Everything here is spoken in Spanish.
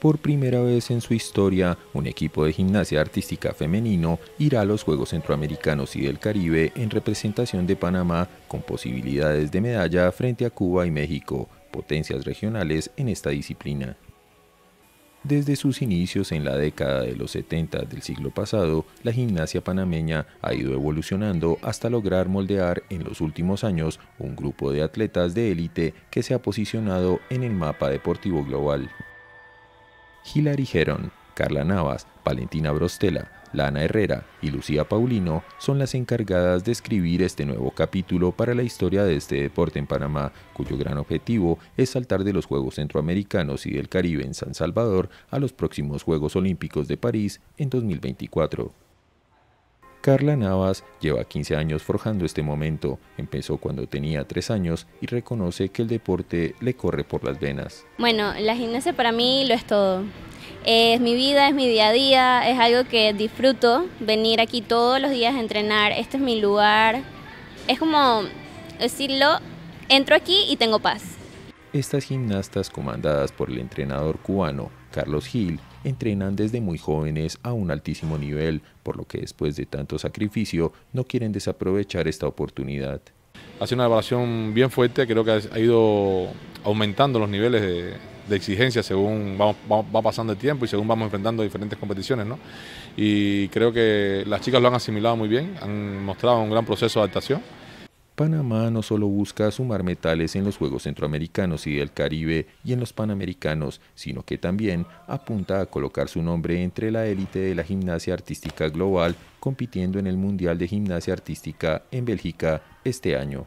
Por primera vez en su historia, un equipo de gimnasia artística femenino irá a los Juegos Centroamericanos y del Caribe en representación de Panamá con posibilidades de medalla frente a Cuba y México, potencias regionales en esta disciplina. Desde sus inicios en la década de los 70 del siglo pasado, la gimnasia panameña ha ido evolucionando hasta lograr moldear en los últimos años un grupo de atletas de élite que se ha posicionado en el mapa deportivo global. Hilary Heron, Carla Navas, Valentina Brostela, Lana Herrera y Lucía Paulino son las encargadas de escribir este nuevo capítulo para la historia de este deporte en Panamá, cuyo gran objetivo es saltar de los Juegos Centroamericanos y del Caribe en San Salvador a los próximos Juegos Olímpicos de París en 2024. Carla Navas lleva 15 años forjando este momento. Empezó cuando tenía 3 años y reconoce que el deporte le corre por las venas. Bueno, la gimnasia para mí lo es todo. Es mi vida, es mi día a día, es algo que disfruto. Venir aquí todos los días a entrenar, este es mi lugar. Es como decirlo, entro aquí y tengo paz. Estas gimnastas, comandadas por el entrenador cubano Carlos Gil, entrenan desde muy jóvenes a un altísimo nivel, por lo que después de tanto sacrificio no quieren desaprovechar esta oportunidad. Hace una evaluación bien fuerte, creo que ha ido aumentando los niveles de, exigencia según va, pasando el tiempo y según vamos enfrentando diferentes competiciones. ¿no? Y creo que las chicas lo han asimilado muy bien, han mostrado un gran proceso de adaptación Panamá no solo busca sumar metales en los Juegos Centroamericanos y del Caribe y en los Panamericanos, sino que también apunta a colocar su nombre entre la élite de la gimnasia artística global, compitiendo en el Mundial de Gimnasia Artística en Bélgica este año.